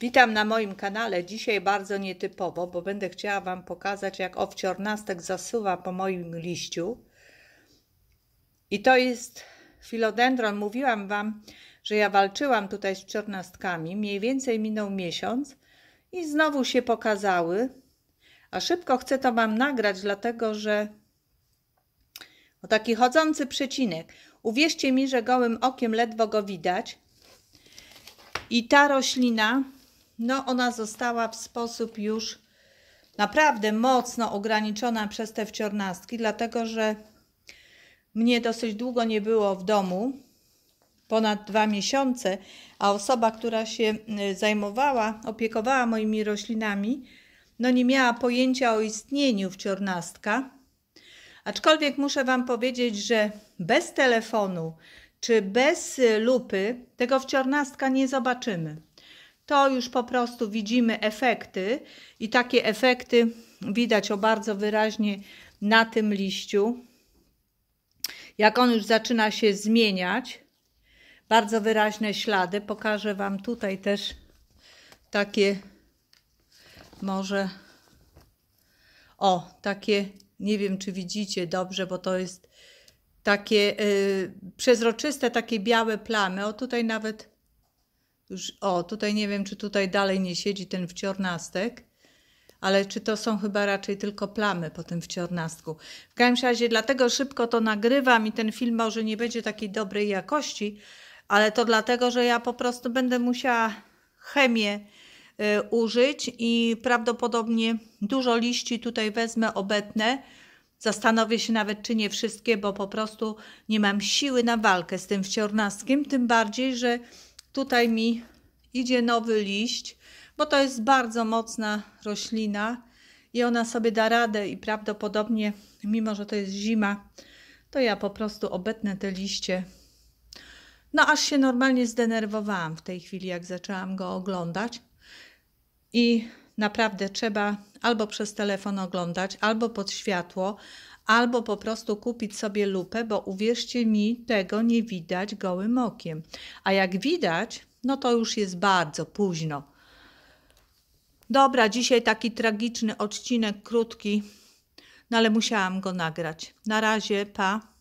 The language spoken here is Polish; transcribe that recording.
Witam na moim kanale. Dzisiaj bardzo nietypowo, bo będę chciała Wam pokazać, jak owciornastek zasuwa po moim liściu. I to jest filodendron. Mówiłam Wam, że ja walczyłam tutaj z czornastkami. Mniej więcej minął miesiąc i znowu się pokazały. A szybko chcę to Wam nagrać, dlatego że o taki chodzący przecinek. Uwierzcie mi, że gołym okiem ledwo go widać. I ta roślina no ona została w sposób już naprawdę mocno ograniczona przez te wciornastki, dlatego że mnie dosyć długo nie było w domu, ponad dwa miesiące, a osoba, która się y, zajmowała, opiekowała moimi roślinami, no nie miała pojęcia o istnieniu wciornastka. Aczkolwiek muszę Wam powiedzieć, że bez telefonu czy bez y, lupy tego wciornastka nie zobaczymy to już po prostu widzimy efekty i takie efekty widać o bardzo wyraźnie na tym liściu. Jak on już zaczyna się zmieniać, bardzo wyraźne ślady. Pokażę Wam tutaj też takie może o, takie nie wiem czy widzicie dobrze, bo to jest takie y, przezroczyste, takie białe plamy. O tutaj nawet o, tutaj nie wiem, czy tutaj dalej nie siedzi ten wciornastek, ale czy to są chyba raczej tylko plamy po tym wciornastku. W każdym razie dlatego szybko to nagrywam i ten film może nie będzie takiej dobrej jakości, ale to dlatego, że ja po prostu będę musiała chemię y, użyć i prawdopodobnie dużo liści tutaj wezmę obetne. Zastanowię się nawet, czy nie wszystkie, bo po prostu nie mam siły na walkę z tym wciornastkiem, tym bardziej, że Tutaj mi idzie nowy liść, bo to jest bardzo mocna roślina i ona sobie da radę i prawdopodobnie, mimo że to jest zima, to ja po prostu obetnę te liście. No aż się normalnie zdenerwowałam w tej chwili, jak zaczęłam go oglądać. I naprawdę trzeba albo przez telefon oglądać, albo pod światło, albo po prostu kupić sobie lupę, bo uwierzcie mi, tego nie widać gołym okiem. A jak widać, no to już jest bardzo późno. Dobra, dzisiaj taki tragiczny odcinek, krótki, no ale musiałam go nagrać. Na razie, pa.